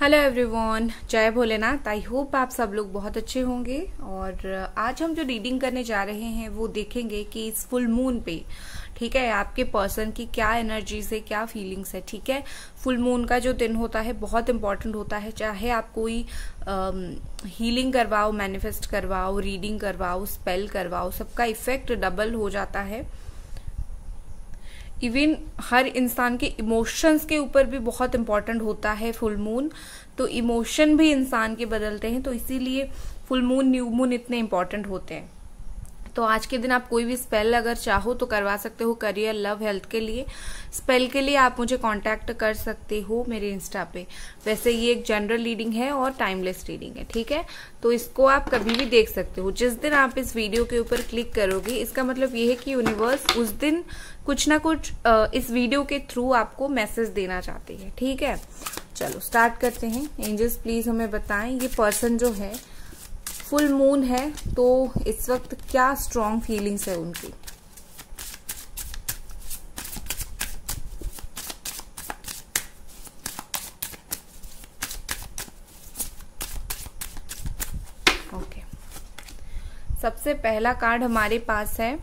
Hello everyone जय Bholenath I hope आप सब लोग बहुत अच्छे होंगे और आज हम जो रीडिंग करने जा रहे हैं वो देखेंगे कि इस फुल मून पे ठीक है आपके पर्सन की क्या एनर्जीज है क्या फीलिंग्स है ठीक है फुल मून का जो दिन होता है बहुत इंपॉर्टेंट होता है चाहे आप कोई हीलिंग um, करवाओ मैनिफेस्ट करवाओ रीडिंग करवाओ स्पेल करवाओ सबका इफेक्ट डबल हो जाता है इवन हर इंसान के इमोशंस के ऊपर भी बहुत इम्पॉर्टेंट होता है फुल मून तो इमोशन भी इंसान के बदलते हैं तो इसीलिए फुल मून न्यू मून इतने इंपॉर्टेंट होते हैं तो आज के दिन आप कोई भी स्पेल अगर चाहो तो करवा सकते हो करियर लव हेल्थ के लिए स्पेल के लिए आप मुझे कांटेक्ट कर सकते हो मेरे इंस्टा पे वैसे ये एक जनरल रीडिंग है और टाइमलेस रीडिंग है ठीक है तो इसको आप कभी भी देख सकते हो जिस दिन आप इस वीडियो के ऊपर क्लिक करोगे इसका मतलब ये है कि यूनिवर्स उस दिन कुछ ना कुछ इस वीडियो के थ्रू आपको मैसेज देना चाहती है ठीक है चलो स्टार्ट करते हैं एंजल्स प्लीज हमें बताएं ये पर्सन जो है फुल मून है तो इस वक्त क्या स्ट्रॉन्ग फीलिंग्स है उनकी ओके सबसे पहला कार्ड हमारे पास है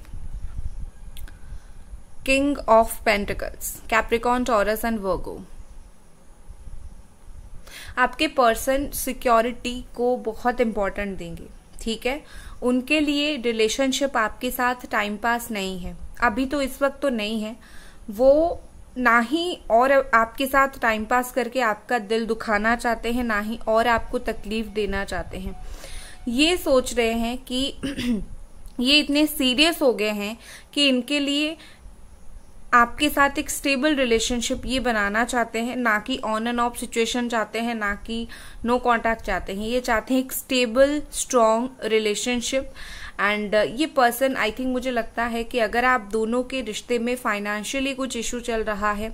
King of Pentacles Capricorn Taurus and Virgo आपके पर्सन सिक्योरिटी को बहुत इम्पोर्टेंट देंगे ठीक है उनके लिए रिलेशनशिप आपके साथ टाइम पास नहीं है अभी तो इस वक्त तो नहीं है वो ना ही और आपके साथ टाइम पास करके आपका दिल दुखाना चाहते हैं ना ही और आपको तकलीफ देना चाहते हैं ये सोच रहे हैं कि ये इतने सीरियस हो गए हैं कि इनके लिए आपके साथ एक स्टेबल रिलेशनशिप ये बनाना चाहते हैं ना कि ऑन एंड ऑफ सिचुएशन चाहते हैं ना कि नो कांटेक्ट चाहते हैं ये चाहते हैं एक स्टेबल स्ट्रांग रिलेशनशिप एंड ये पर्सन आई थिंक मुझे लगता है कि अगर आप दोनों के रिश्ते में फाइनेंशियली कुछ इशू चल रहा है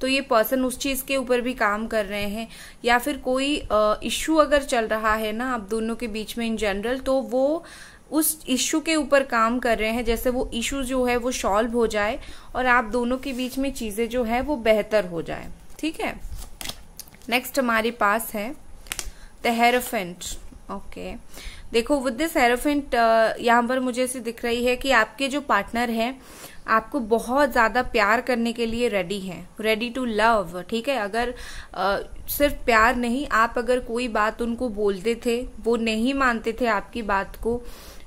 तो ये पर्सन उस चीज़ के ऊपर भी काम कर रहे हैं या फिर कोई इशू uh, अगर चल रहा है ना आप दोनों के बीच में इन जनरल तो वो उस इशू के ऊपर काम कर रहे हैं जैसे वो इशू जो है वो सॉल्व हो जाए और आप दोनों के बीच में चीज़ें जो है वो बेहतर हो जाए ठीक है नेक्स्ट हमारे पास है द हेरोफेंट ओके देखो विद दिस हेरोफेंट यहाँ पर मुझे ऐसे दिख रही है कि आपके जो पार्टनर हैं आपको बहुत ज़्यादा प्यार करने के लिए रेडी है रेडी टू लव ठीक है अगर आ, सिर्फ प्यार नहीं आप अगर कोई बात उनको बोलते थे वो नहीं मानते थे आपकी बात को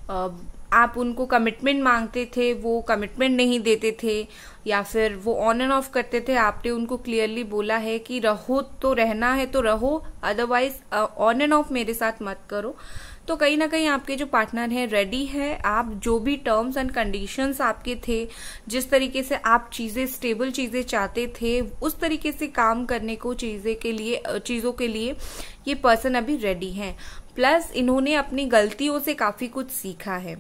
आप उनको कमिटमेंट मांगते थे वो कमिटमेंट नहीं देते थे या फिर वो ऑन एंड ऑफ करते थे आपने उनको क्लियरली बोला है कि रहो तो रहना है तो रहो अदरवाइज ऑन एंड ऑफ मेरे साथ मत करो तो कहीं ना कहीं आपके जो पार्टनर हैं रेडी है आप जो भी टर्म्स एंड कंडीशंस आपके थे जिस तरीके से आप चीज़ें स्टेबल चीज़ें चाहते थे उस तरीके से काम करने को चीज़ें के लिए चीज़ों के लिए ये पर्सन अभी रेडी हैं प्लस इन्होंने अपनी गलतियों से काफ़ी कुछ सीखा है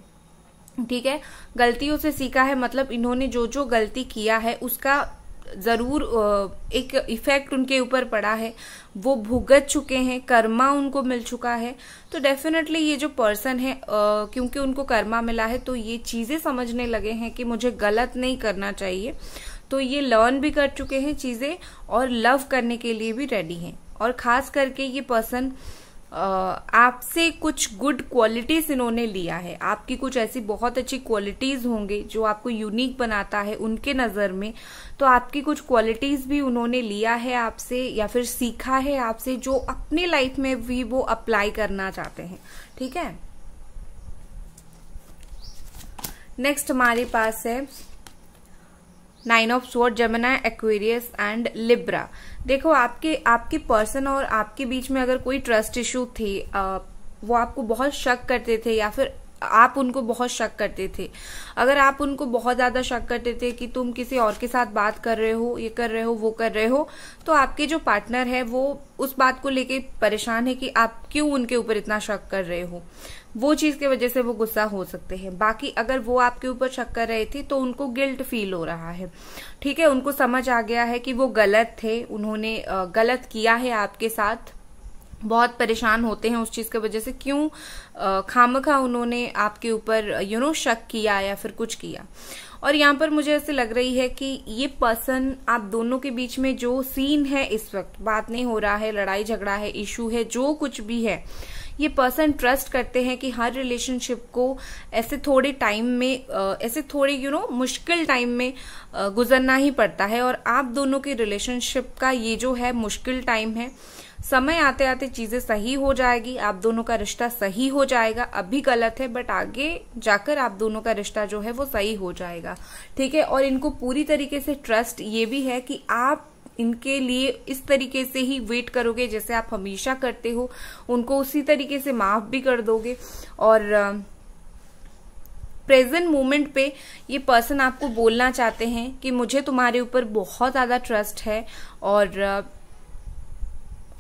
ठीक है गलतियों से सीखा है मतलब इन्होंने जो जो गलती किया है उसका ज़रूर एक इफ़ेक्ट उनके ऊपर पड़ा है वो भुगत चुके हैं कर्मा उनको मिल चुका है तो डेफिनेटली ये जो पर्सन है क्योंकि उनको कर्मा मिला है तो ये चीज़ें समझने लगे हैं कि मुझे गलत नहीं करना चाहिए तो ये लर्न भी कर चुके हैं चीज़ें और लव करने के लिए भी रेडी हैं और ख़ास करके ये पर्सन आपसे कुछ गुड क्वालिटीज इन्होंने लिया है आपकी कुछ ऐसी बहुत अच्छी क्वालिटीज होंगे जो आपको यूनिक बनाता है उनके नज़र में तो आपकी कुछ क्वालिटीज भी उन्होंने लिया है आपसे या फिर सीखा है आपसे जो अपने लाइफ में भी वो अप्लाई करना चाहते हैं ठीक है नेक्स्ट हमारे पास है Nine of Swords Gemini Aquarius and Libra देखो आपके आपके पर्सन और आपके बीच में अगर कोई ट्रस्ट इश्यू थी आ, वो आपको बहुत शक करते थे या फिर आप उनको बहुत शक करते थे अगर आप उनको बहुत ज्यादा शक करते थे कि तुम किसी और के साथ बात कर रहे हो ये कर रहे हो वो कर रहे हो तो आपके जो पार्टनर है वो उस बात को लेके परेशान है कि आप क्यों उनके ऊपर इतना शक कर रहे हो वो चीज की वजह से वो गुस्सा हो सकते हैं बाकी अगर वो आपके ऊपर शक कर रहे थे तो उनको गिल्ट फील हो रहा है ठीक है उनको समझ आ गया है कि वो गलत थे उन्होंने गलत किया है आपके साथ बहुत परेशान होते हैं उस चीज़ की वजह से क्यों खाम खा उन्होंने आपके ऊपर यू नो शक किया या फिर कुछ किया और यहाँ पर मुझे ऐसे लग रही है कि ये पर्सन आप दोनों के बीच में जो सीन है इस वक्त बात नहीं हो रहा है लड़ाई झगड़ा है इशू है जो कुछ भी है ये पर्सन ट्रस्ट करते हैं कि हर रिलेशनशिप को ऐसे थोड़े टाइम में ऐसे थोड़े यू नो मुश्किल टाइम में गुजरना ही पड़ता है और आप दोनों के रिलेशनशिप का ये जो है मुश्किल टाइम है समय आते आते चीजें सही हो जाएगी आप दोनों का रिश्ता सही हो जाएगा अभी गलत है बट आगे जाकर आप दोनों का रिश्ता जो है वो सही हो जाएगा ठीक है और इनको पूरी तरीके से ट्रस्ट ये भी है कि आप इनके लिए इस तरीके से ही वेट करोगे जैसे आप हमेशा करते हो उनको उसी तरीके से माफ भी कर दोगे और प्रेजेंट मोमेंट पे ये पर्सन आपको बोलना चाहते हैं कि मुझे तुम्हारे ऊपर बहुत ज़्यादा ट्रस्ट है और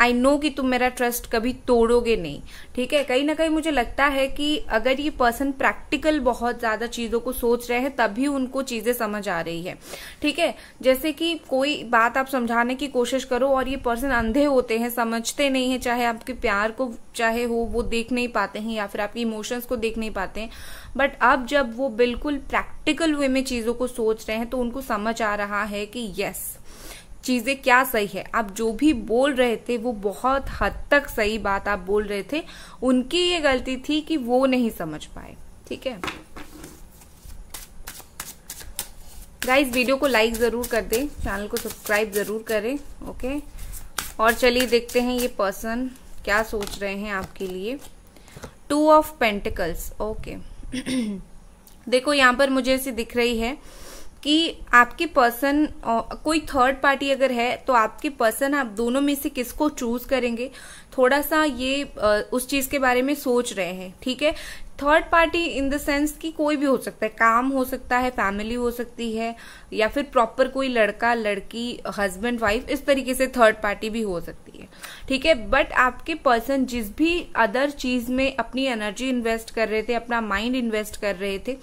आई नो कि तुम मेरा ट्रस्ट कभी तोड़ोगे नहीं ठीक है कहीं ना कहीं मुझे लगता है कि अगर ये पर्सन प्रैक्टिकल बहुत ज्यादा चीजों को सोच रहे हैं तभी उनको चीजें समझ आ रही है ठीक है जैसे कि कोई बात आप समझाने की कोशिश करो और ये पर्सन अंधे होते हैं समझते नहीं है चाहे आपके प्यार को चाहे हो वो देख नहीं पाते हैं या फिर आपके इमोशंस को देख नहीं पाते हैं बट अब जब वो बिल्कुल प्रैक्टिकल वे में चीजों को सोच रहे हैं तो उनको समझ आ रहा है कि यस चीज़ें क्या सही है आप जो भी बोल रहे थे वो बहुत हद तक सही बात आप बोल रहे थे उनकी ये गलती थी कि वो नहीं समझ पाए ठीक है गाइस वीडियो को लाइक ज़रूर कर दें चैनल को सब्सक्राइब ज़रूर करें ओके और चलिए देखते हैं ये पर्सन क्या सोच रहे हैं आपके लिए टू ऑफ पेंटिकल्स ओके देखो यहाँ पर मुझे ऐसी दिख रही है कि आपके पर्सन कोई थर्ड पार्टी अगर है तो आपके पर्सन आप दोनों में से किसको चूज करेंगे थोड़ा सा ये उस चीज के बारे में सोच रहे हैं ठीक है third party in the sense कि कोई भी हो सकता है काम हो सकता है फैमिली हो सकती है या फिर प्रॉपर कोई लड़का लड़की हस्बैंड वाइफ इस तरीके से थर्ड पार्टी भी हो सकती है ठीक है बट आपके पर्सन जिस भी अदर चीज में अपनी एनर्जी इन्वेस्ट कर रहे थे अपना माइंड इन्वेस्ट कर रहे थे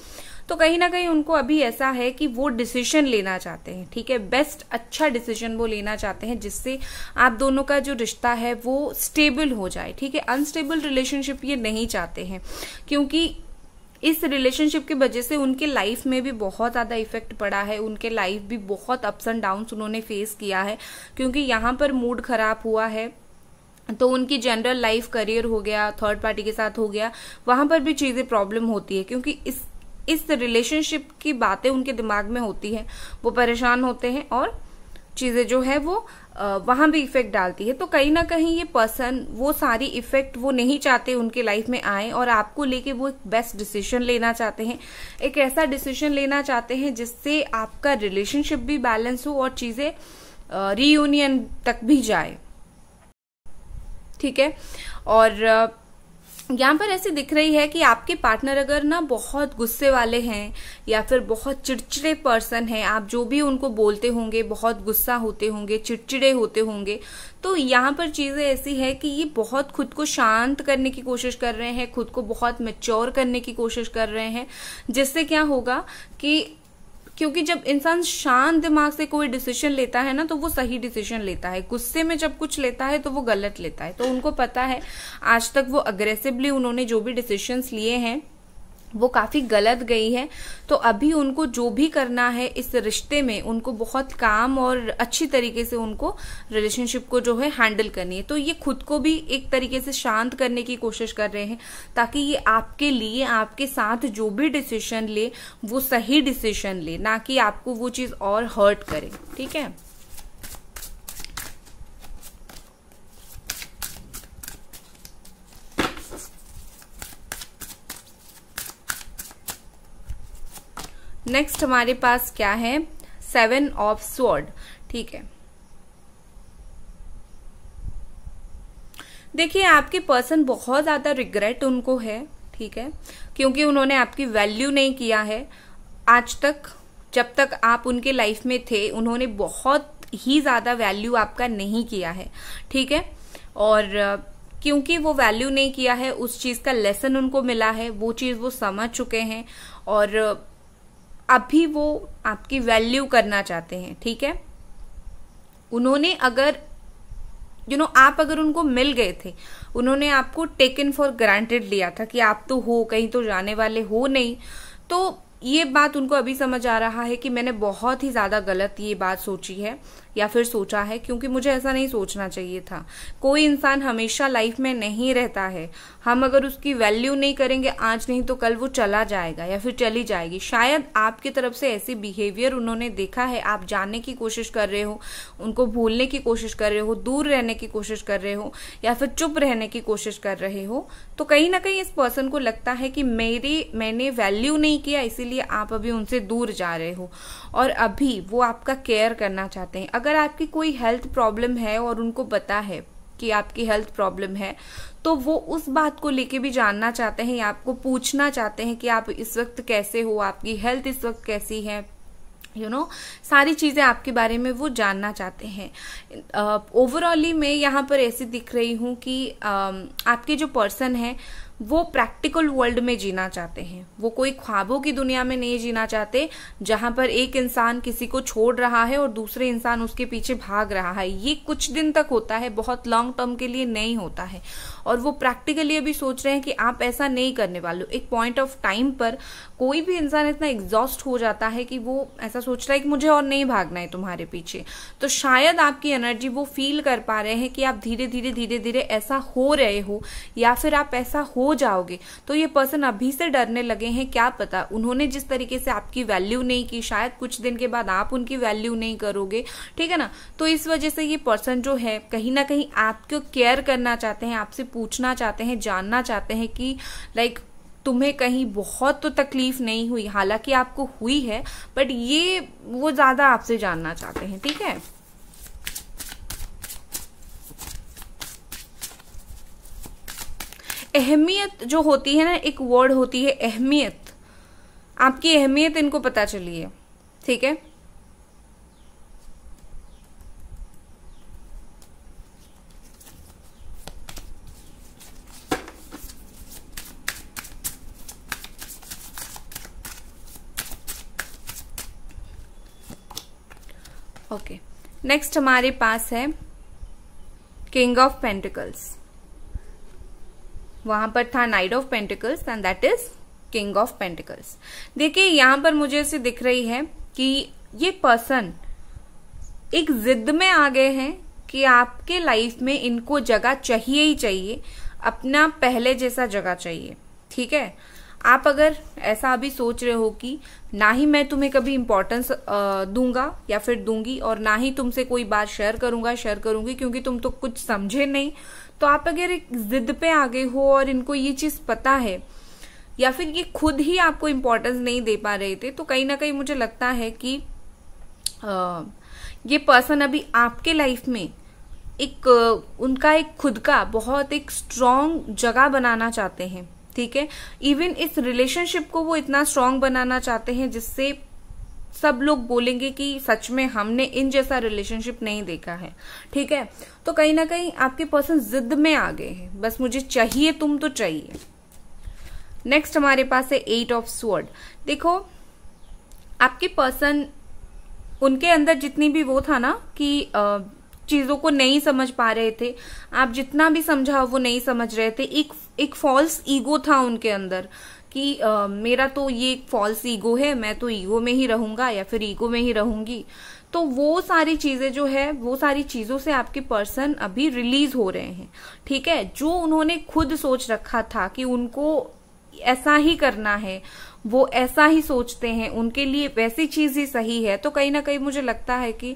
तो कहीं ना कहीं उनको अभी ऐसा है कि वो डिसीजन लेना चाहते हैं ठीक है बेस्ट अच्छा डिसीजन वो लेना चाहते हैं जिससे आप दोनों का जो रिश्ता है वो स्टेबल हो जाए ठीक है अनस्टेबल रिलेशनशिप ये नहीं चाहते हैं क्योंकि इस रिलेशनशिप की वजह से उनके लाइफ में भी बहुत ज़्यादा इफेक्ट पड़ा है उनके लाइफ भी बहुत अप्स एंड डाउन उन्होंने फेस किया है क्योंकि यहाँ पर मूड खराब हुआ है तो उनकी जनरल लाइफ करियर हो गया थर्ड पार्टी के साथ हो गया वहां पर भी चीज़ें प्रॉब्लम होती है क्योंकि इस इस रिलेशनशिप की बातें उनके दिमाग में होती है वो परेशान होते हैं और चीज़ें जो है वो वहां भी इफेक्ट डालती है तो कहीं ना कहीं ये पर्सन वो सारी इफेक्ट वो नहीं चाहते उनके लाइफ में आए और आपको लेके वो एक बेस्ट डिसीजन लेना चाहते हैं एक ऐसा डिसीजन लेना चाहते हैं जिससे आपका रिलेशनशिप भी बैलेंस हो और चीज़ें रीयूनियन तक भी जाए ठीक है और यहाँ पर ऐसे दिख रही है कि आपके पार्टनर अगर ना बहुत गुस्से वाले हैं या फिर बहुत चिड़चिड़े पर्सन हैं आप जो भी उनको बोलते होंगे बहुत गुस्सा होते होंगे चिड़चिड़े होते होंगे तो यहाँ पर चीज़ें ऐसी है कि ये बहुत खुद को शांत करने की कोशिश कर रहे हैं खुद को बहुत मेच्योर करने की कोशिश कर रहे हैं जिससे क्या होगा कि क्योंकि जब इंसान शांत दिमाग से कोई डिसीजन लेता है ना तो वो सही डिसीजन लेता है गुस्से में जब कुछ लेता है तो वो गलत लेता है तो उनको पता है आज तक वो अग्रेसिवली उन्होंने जो भी डिसीशंस लिए हैं वो काफ़ी गलत गई है तो अभी उनको जो भी करना है इस रिश्ते में उनको बहुत काम और अच्छी तरीके से उनको रिलेशनशिप को जो है हैंडल करनी है तो ये खुद को भी एक तरीके से शांत करने की कोशिश कर रहे हैं ताकि ये आपके लिए आपके साथ जो भी डिसीजन ले वो सही डिसीजन ले ना कि आपको वो चीज़ और हर्ट करे ठीक है नेक्स्ट हमारे पास क्या है सेवन ऑफ स्वॉर्ड ठीक है देखिए आपके पर्सन बहुत ज्यादा रिग्रेट उनको है ठीक है क्योंकि उन्होंने आपकी वैल्यू नहीं किया है आज तक जब तक आप उनके लाइफ में थे उन्होंने बहुत ही ज्यादा वैल्यू आपका नहीं किया है ठीक है और क्योंकि वो वैल्यू नहीं किया है उस चीज का लेसन उनको मिला है वो चीज वो समझ चुके हैं और अभी वो आपकी वैल्यू करना चाहते हैं ठीक है उन्होंने अगर यू you नो know, आप अगर उनको मिल गए थे उन्होंने आपको टेकन फॉर ग्रांटेड लिया था कि आप तो हो कहीं तो जाने वाले हो नहीं तो ये बात उनको अभी समझ आ रहा है कि मैंने बहुत ही ज़्यादा गलत ये बात सोची है या फिर सोचा है क्योंकि मुझे ऐसा नहीं सोचना चाहिए था कोई इंसान हमेशा लाइफ में नहीं रहता है हम अगर उसकी वैल्यू नहीं करेंगे आज नहीं तो कल वो चला जाएगा या फिर चली जाएगी शायद आपकी तरफ से ऐसी बिहेवियर उन्होंने देखा है आप जानने की कोशिश कर रहे हो उनको भूलने की कोशिश कर रहे हो दूर रहने की कोशिश कर रहे हो या फिर चुप रहने की कोशिश कर रहे हो तो कहीं ना कहीं इस पर्सन को लगता है कि मेरी मैंने वैल्यू नहीं किया इसीलिए आप अभी उनसे दूर जा रहे हो और अभी वो आपका केयर करना चाहते हैं अगर अगर आपकी कोई हेल्थ प्रॉब्लम है और उनको पता है कि आपकी हेल्थ प्रॉब्लम है तो वो उस बात को लेके भी जानना चाहते हैं या आपको पूछना चाहते हैं कि आप इस वक्त कैसे हो आपकी हेल्थ इस वक्त कैसी है यू you नो know, सारी चीज़ें आपके बारे में वो जानना चाहते हैं ओवरऑली uh, मैं यहाँ पर ऐसी दिख रही हूँ कि uh, आपके जो पर्सन हैं वो प्रैक्टिकल वर्ल्ड में जीना चाहते हैं वो कोई ख्वाबों की दुनिया में नहीं जीना चाहते जहां पर एक इंसान किसी को छोड़ रहा है और दूसरे इंसान उसके पीछे भाग रहा है ये कुछ दिन तक होता है बहुत लॉन्ग टर्म के लिए नहीं होता है और वो प्रैक्टिकली अभी सोच रहे हैं कि आप ऐसा नहीं करने वाले एक पॉइंट ऑफ टाइम पर कोई भी इंसान इतना एग्जॉस्ट हो जाता है कि वो ऐसा सोच रहा है कि मुझे और नहीं भागना है तुम्हारे पीछे तो शायद आपकी एनर्जी वो फील कर पा रहे हैं कि आप धीरे धीरे धीरे धीरे ऐसा हो रहे हो या फिर आप ऐसा हो जाओगे तो ये पर्सन अभी से डरने लगे हैं क्या पता उन्होंने जिस तरीके से आपकी वैल्यू नहीं की शायद कुछ दिन के बाद आप उनकी वैल्यू नहीं करोगे ठीक है ना तो इस वजह से ये पर्सन जो है कहीं ना कहीं आपको केयर करना चाहते हैं आपसे पूछना चाहते हैं जानना चाहते हैं कि लाइक तुम्हें कहीं बहुत तो तकलीफ नहीं हुई हालांकि आपको हुई है बट ये वो ज़्यादा आपसे जानना चाहते हैं ठीक है अहमियत जो होती है ना एक वर्ड होती है अहमियत आपकी अहमियत इनको पता चली है ठीक है ओके okay. नेक्स्ट हमारे पास है किंग ऑफ पेंटिकल्स वहां पर था Knight of Pentacles and that is King of Pentacles देखिए यहां पर मुझे ऐसे दिख रही है कि ये पर्सन एक जिद में आ गए हैं कि आपके लाइफ में इनको जगह चाहिए ही चाहिए अपना पहले जैसा जगह चाहिए ठीक है आप अगर ऐसा अभी सोच रहे हो कि ना ही मैं तुम्हें कभी इम्पोर्टेंस दूंगा या फिर दूंगी और ना ही तुमसे कोई बात शेयर करूंगा शेयर करूंगी क्योंकि तुम तो कुछ समझे नहीं तो आप अगर एक जिद पे आ गए हो और इनको ये चीज़ पता है या फिर ये खुद ही आपको इम्पोर्टेंस नहीं दे पा रहे थे तो कहीं ना कहीं मुझे लगता है कि आ, ये पर्सन अभी आपके लाइफ में एक उनका एक खुद का बहुत एक स्ट्रांग जगह बनाना चाहते हैं ठीक है इवन इस रिलेशनशिप को वो इतना स्ट्रांग बनाना चाहते हैं जिससे सब लोग बोलेंगे कि सच में हमने इन जैसा रिलेशनशिप नहीं देखा है ठीक है तो कहीं ना कहीं आपके पर्सन जिद में आ गए हैं बस मुझे चाहिए तुम तो चाहिए नेक्स्ट हमारे पास है एट ऑफ स्वर्ड देखो आपके पर्सन उनके अंदर जितनी भी वो था ना कि चीजों को नहीं समझ पा रहे थे आप जितना भी समझाओ वो नहीं समझ रहे थे एक एक फॉल्स ईगो था उनके अंदर कि आ, मेरा तो ये फॉल्स ईगो है मैं तो ईगो में ही रहूंगा या फिर ईगो में ही रहूंगी तो वो सारी चीज़ें जो है वो सारी चीज़ों से आपके पर्सन अभी रिलीज हो रहे हैं ठीक है जो उन्होंने खुद सोच रखा था कि उनको ऐसा ही करना है वो ऐसा ही सोचते हैं उनके लिए वैसी चीज ही सही है तो कहीं ना कहीं मुझे लगता है कि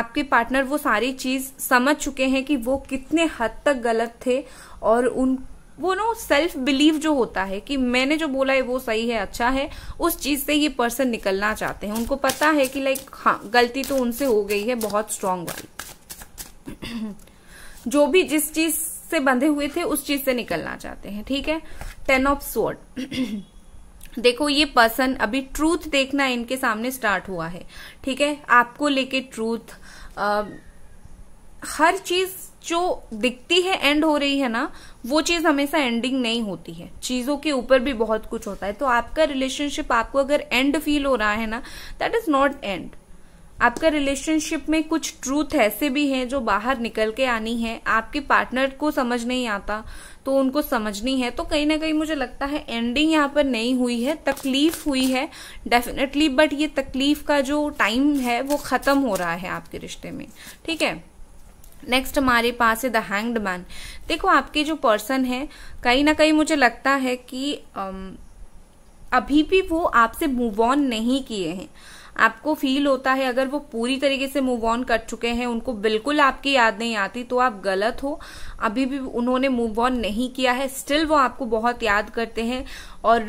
आपके पार्टनर वो सारी चीज समझ चुके हैं कि वो कितने हद तक गलत थे और उन वो नो सेल्फ बिलीव जो होता है कि मैंने जो बोला है वो सही है अच्छा है उस चीज से ये पर्सन निकलना चाहते हैं उनको पता है कि लाइक हाँ गलती तो उनसे हो गई है बहुत स्ट्रांग वाली जो भी जिस चीज से बंधे हुए थे उस चीज से निकलना चाहते हैं ठीक है टेन ऑफ स्वर्ड देखो ये पर्सन अभी ट्रूथ देखना इनके सामने स्टार्ट हुआ है ठीक है आपको लेके ट्रूथ आ, हर चीज जो दिखती है एंड हो रही है ना वो चीज हमेशा एंडिंग नहीं होती है चीजों के ऊपर भी बहुत कुछ होता है तो आपका रिलेशनशिप आपको अगर एंड फील हो रहा है ना दैट इज नॉट एंड आपका रिलेशनशिप में कुछ ट्रूथ ऐसे भी हैं जो बाहर निकल के आनी है आपके पार्टनर को समझ नहीं आता तो उनको समझनी है तो कहीं ना कहीं मुझे लगता है एंडिंग यहाँ पर नहीं हुई है तकलीफ हुई है डेफिनेटली बट ये तकलीफ का जो टाइम है वो खत्म हो रहा है आपके रिश्ते में ठीक है नेक्स्ट हमारे पास है द हैंग्ड मैन देखो आपके जो पर्सन है कहीं ना कहीं मुझे लगता है कि अभी भी वो आपसे मूव ऑन नहीं किए हैं आपको फील होता है अगर वो पूरी तरीके से मूव ऑन कर चुके हैं उनको बिल्कुल आपकी याद नहीं आती तो आप गलत हो अभी भी उन्होंने मूव ऑन नहीं किया है स्टिल वो आपको बहुत याद करते हैं और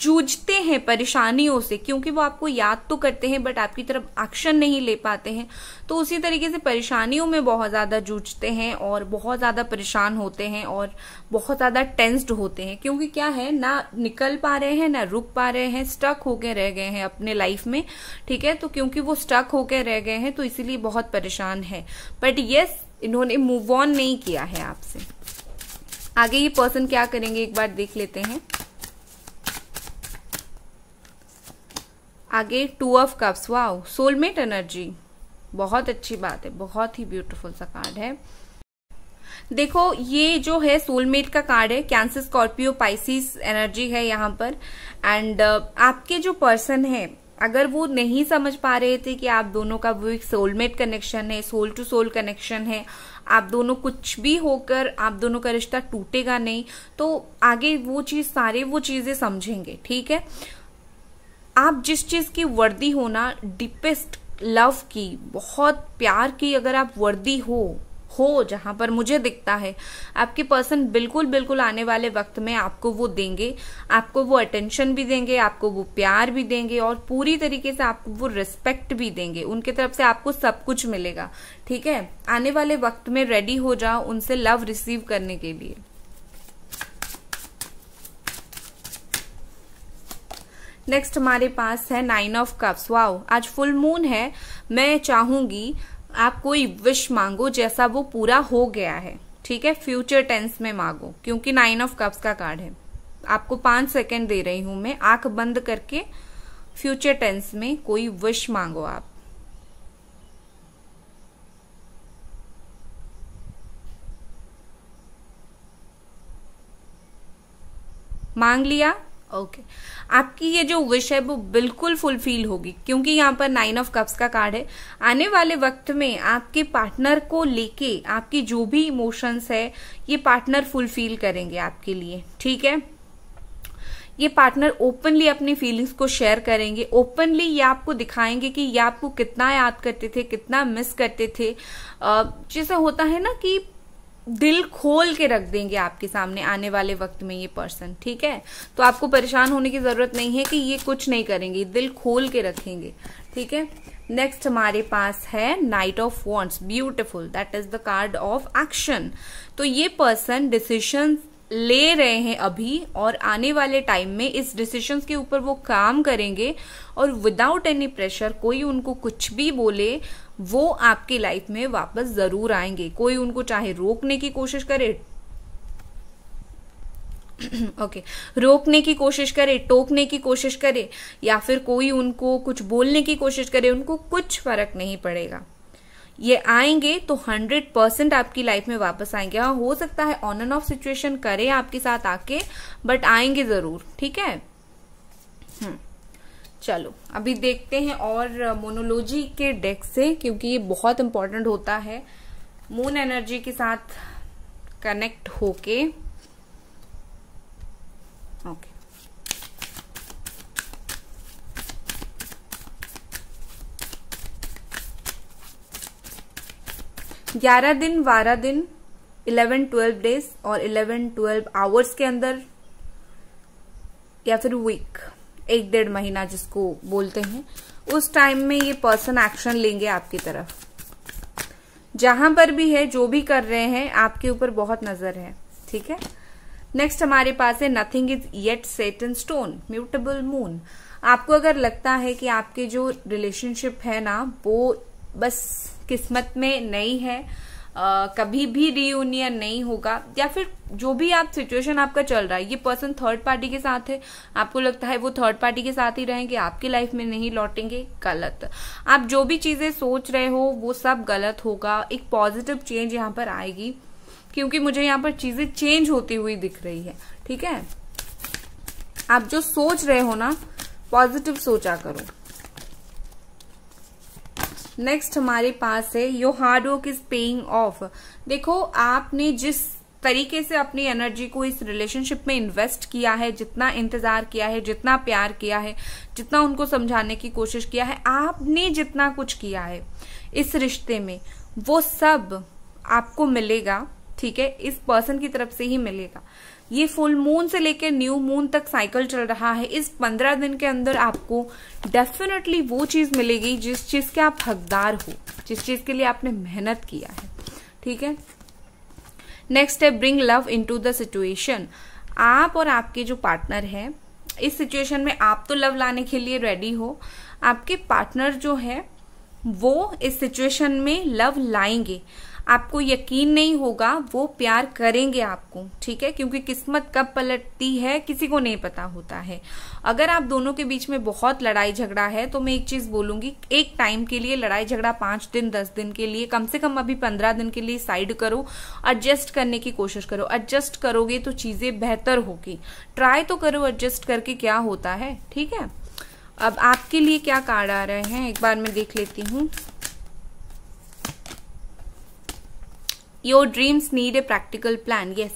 जूझते हैं परेशानियों से क्योंकि वो आपको याद तो करते हैं बट आपकी तरफ एक्शन नहीं ले पाते हैं तो उसी तरीके से परेशानियों में बहुत ज़्यादा जूझते हैं और बहुत ज़्यादा परेशान होते हैं और बहुत ज़्यादा टेंस्ड होते हैं क्योंकि क्या है ना निकल पा रहे हैं ना रुक पा रहे हैं स्टक होके रह गए हैं अपने लाइफ में ठीक है तो क्योंकि वो स्टक होके रह गए हैं तो इसीलिए बहुत परेशान है बट येस इन्होंने मूव ऑन नहीं किया है आपसे आगे ये पर्सन क्या करेंगे एक बार देख लेते हैं आगे Two of Cups wow soulmate energy बहुत अच्छी बात है बहुत ही ब्यूटीफुल सा कार्ड है देखो ये जो है सोलमेट का कार्ड है कैंसर स्कॉर्पियो पाइसिस एनर्जी है यहाँ पर एंड uh, आपके जो पर्सन है अगर वो नहीं समझ पा रहे थे कि आप दोनों का वो एक सोलमेट कनेक्शन है सोल टू सोल कनेक्शन है आप दोनों कुछ भी होकर आप दोनों का रिश्ता टूटेगा नहीं तो आगे वो चीज सारे वो चीजें समझेंगे ठीक है आप जिस चीज़ की वर्दी हो ना डीपेस्ट लव की बहुत प्यार की अगर आप वर्दी हो हो जहां पर मुझे दिखता है आपके पर्सन बिल्कुल बिल्कुल आने वाले वक्त में आपको वो देंगे आपको वो अटेंशन भी देंगे आपको वो प्यार भी देंगे और पूरी तरीके से आपको वो रिस्पेक्ट भी देंगे उनके तरफ से आपको सब कुछ मिलेगा ठीक है आने वाले वक्त में रेडी हो जाओ उनसे लव रिसीव करने के लिए नेक्स्ट हमारे पास है नाइन ऑफ कप्स वाओ आज फुल मून है मैं चाहूंगी आप कोई विश मांगो जैसा वो पूरा हो गया है ठीक है फ्यूचर टेंस में मांगो क्योंकि नाइन ऑफ कप्स का कार्ड है आपको पांच सेकंड दे रही हूं मैं आंख बंद करके फ्यूचर टेंस में कोई विश मांगो आप मांग लिया ओके okay. आपकी ये जो विश है वो बिल्कुल फुलफिल होगी क्योंकि यहाँ पर नाइन ऑफ कप्स का कार्ड है आने वाले वक्त में आपके पार्टनर को लेके आपकी जो भी इमोशंस है ये पार्टनर फुलफिल करेंगे आपके लिए ठीक है ये पार्टनर ओपनली अपनी फीलिंग्स को शेयर करेंगे ओपनली ये आपको दिखाएंगे कि ये आपको कितना याद करते थे कितना मिस करते थे जैसा होता है ना कि दिल खोल के रख देंगे आपके सामने आने वाले वक्त में ये पर्सन ठीक है तो आपको परेशान होने की ज़रूरत नहीं है कि ये कुछ नहीं करेंगे दिल खोल के रखेंगे ठीक है नेक्स्ट हमारे पास है Knight of Wands beautiful that is the card of action तो ये पर्सन डिसीशन ले रहे हैं अभी और आने वाले टाइम में इस डिसीशंस के ऊपर वो काम करेंगे और विदाउट एनी प्रेशर कोई उनको कुछ भी बोले वो आपकी लाइफ में वापस जरूर आएंगे कोई उनको चाहे रोकने की कोशिश करे ओके okay. रोकने की कोशिश करे टोकने की कोशिश करे या फिर कोई उनको कुछ बोलने की कोशिश करे उनको कुछ फर्क नहीं पड़ेगा ये आएंगे तो हंड्रेड परसेंट आपकी लाइफ में वापस आएंगे हाँ हो सकता है ऑन एंड ऑफ सिचुएशन करे आपके साथ आके बट आएंगे जरूर ठीक है हम्म, चलो अभी देखते हैं और मोनोलॉजी के डेक से क्योंकि ये बहुत इंपॉर्टेंट होता है मून एनर्जी के साथ कनेक्ट होके ओके ग्यारह दिन बारह दिन इलेवन ट्वेल्व डेज और इलेवन ट्वेल्व आवर्स के अंदर या फिर वीक एक डेढ़ महीना जिसको बोलते हैं उस टाइम में ये पर्सन एक्शन लेंगे आपकी तरफ जहां पर भी है जो भी कर रहे हैं आपके ऊपर बहुत नजर है ठीक है नेक्स्ट हमारे पास है nothing is yet set in stone mutable moon आपको अगर लगता है कि आपके जो रिलेशनशिप है ना वो बस किस्मत में नहीं है आ, कभी भी रीयूनियन नहीं होगा या फिर जो भी आप सिचुएशन आपका चल रहा है ये पर्सन थर्ड पार्टी के साथ है आपको लगता है वो थर्ड पार्टी के साथ ही रहेंगे आपकी लाइफ में नहीं लौटेंगे गलत आप जो भी चीज़ें सोच रहे हो वो सब गलत होगा एक पॉजिटिव चेंज यहाँ पर आएगी क्योंकि मुझे यहाँ पर चीज़ें चेंज होती हुई दिख रही है ठीक है आप जो सोच रहे हो ना पॉजिटिव सोचा करो नेक्स्ट हमारे पास है your hard work is paying off देखो आपने जिस तरीके से अपनी एनर्जी को इस रिलेशनशिप में इन्वेस्ट किया है जितना इंतजार किया है जितना प्यार किया है जितना उनको समझाने की कोशिश किया है आपने जितना कुछ किया है इस रिश्ते में वो सब आपको मिलेगा ठीक है इस पर्सन की तरफ से ही मिलेगा ये फुल मून से लेकर न्यू मून तक साइकिल चल रहा है इस पंद्रह दिन के अंदर आपको डेफिनेटली वो चीज मिलेगी जिस चीज के आप हकदार हो जिस चीज के लिए आपने मेहनत किया है ठीक है नेक्स्ट है bring love into the situation आप और आपके जो पार्टनर है इस सिचुएशन में आप तो लव लाने के लिए रेडी हो आपके पार्टनर जो है वो इस सिचुएशन में लव लाएंगे आपको यकीन नहीं होगा वो प्यार करेंगे आपको ठीक है क्योंकि किस्मत कब पलटती है किसी को नहीं पता होता है अगर आप दोनों के बीच में बहुत लड़ाई झगड़ा है तो मैं एक चीज बोलूंगी एक टाइम के लिए लड़ाई झगड़ा पांच दिन दस दिन के लिए कम से कम अभी पंद्रह दिन के लिए साइड करो एडजस्ट करने की कोशिश करो एडजस्ट करोगे तो चीजें बेहतर होगी ट्राई तो करो एडजस्ट करके क्या होता है ठीक है अब आपके लिए क्या कार्ड आ रहे हैं एक बार मैं देख लेती हूँ your dreams need a practical plan yes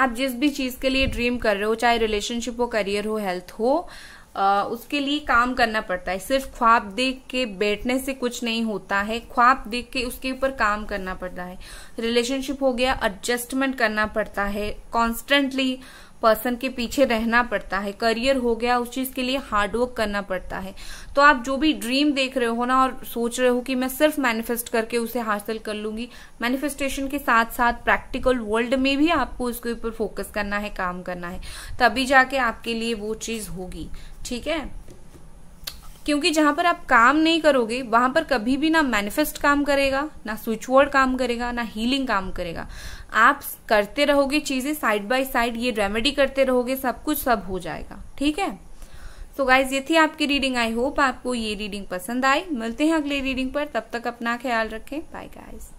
आप जिस भी चीज़ के लिए ड्रीम कर रहे हो चाहे रिलेशनशिप हो करियर हो हेल्थ हो आ, उसके लिए काम करना पड़ता है सिर्फ ख्वाब देख के बैठने से कुछ नहीं होता है ख्वाब देख के उसके ऊपर काम करना पड़ता है रिलेशनशिप हो गया एडजस्टमेंट करना पड़ता है कॉन्स्टेंटली पर्सन के पीछे रहना पड़ता है करियर हो गया उस चीज़ के लिए हार्डवर्क करना पड़ता है तो आप जो भी ड्रीम देख रहे हो ना और सोच रहे हो कि मैं सिर्फ मैनिफेस्ट करके उसे हासिल कर लूंगी मैनिफेस्टेशन के साथ साथ प्रैक्टिकल वर्ल्ड में भी आपको उसके ऊपर फोकस करना है काम करना है तभी जाके आपके लिए वो चीज़ होगी ठीक है क्योंकि जहां पर आप काम नहीं करोगे वहां पर कभी भी ना मैनिफेस्ट काम करेगा ना स्विचवर्ड काम करेगा ना हीलिंग काम करेगा आप करते रहोगे चीज़ें साइड बाय साइड ये रेमेडी करते रहोगे सब कुछ सब हो जाएगा ठीक है तो so गाइज ये थी आपकी रीडिंग आई होप आपको ये रीडिंग पसंद आई मिलते हैं अगले रीडिंग पर तब तक अपना ख्याल रखें बाय गाइज